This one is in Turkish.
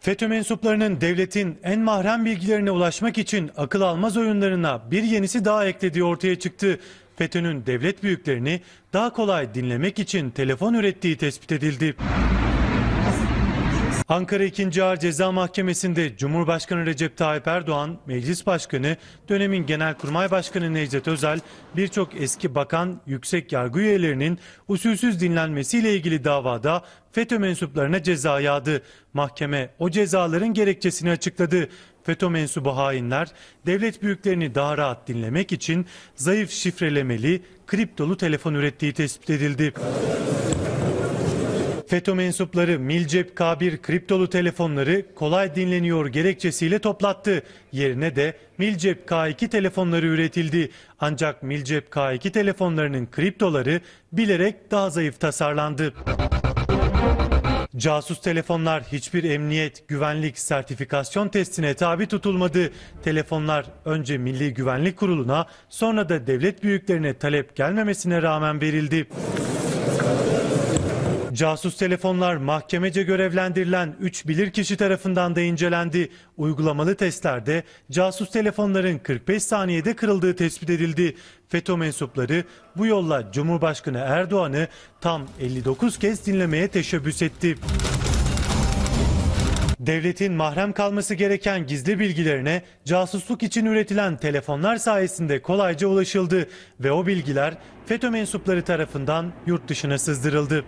FETÖ mensuplarının devletin en mahrem bilgilerine ulaşmak için akıl almaz oyunlarına bir yenisi daha eklediği ortaya çıktı. FETÖ'nün devlet büyüklerini daha kolay dinlemek için telefon ürettiği tespit edildi. Ankara 2. Ağır Ceza Mahkemesi'nde Cumhurbaşkanı Recep Tayyip Erdoğan, Meclis Başkanı, dönemin Genelkurmay Başkanı Necdet Özel, birçok eski bakan, yüksek yargı üyelerinin usulsüz dinlenmesiyle ilgili davada FETÖ mensuplarına ceza yağdı. Mahkeme o cezaların gerekçesini açıkladı. FETÖ mensubu hainler devlet büyüklerini daha rahat dinlemek için zayıf şifrelemeli kriptolu telefon ürettiği tespit edildi. FETÖ mensupları Milcep K1 kriptolu telefonları kolay dinleniyor gerekçesiyle toplattı. Yerine de Milcep K2 telefonları üretildi. Ancak Milcep K2 telefonlarının kriptoları bilerek daha zayıf tasarlandı. Casus telefonlar hiçbir emniyet, güvenlik, sertifikasyon testine tabi tutulmadı. Telefonlar önce Milli Güvenlik Kurulu'na sonra da devlet büyüklerine talep gelmemesine rağmen verildi. Casus telefonlar mahkemece görevlendirilen 3 bilirkişi tarafından da incelendi. Uygulamalı testlerde casus telefonların 45 saniyede kırıldığı tespit edildi. FETÖ mensupları bu yolla Cumhurbaşkanı Erdoğan'ı tam 59 kez dinlemeye teşebbüs etti. Devletin mahrem kalması gereken gizli bilgilerine casusluk için üretilen telefonlar sayesinde kolayca ulaşıldı ve o bilgiler FETÖ mensupları tarafından yurt dışına sızdırıldı.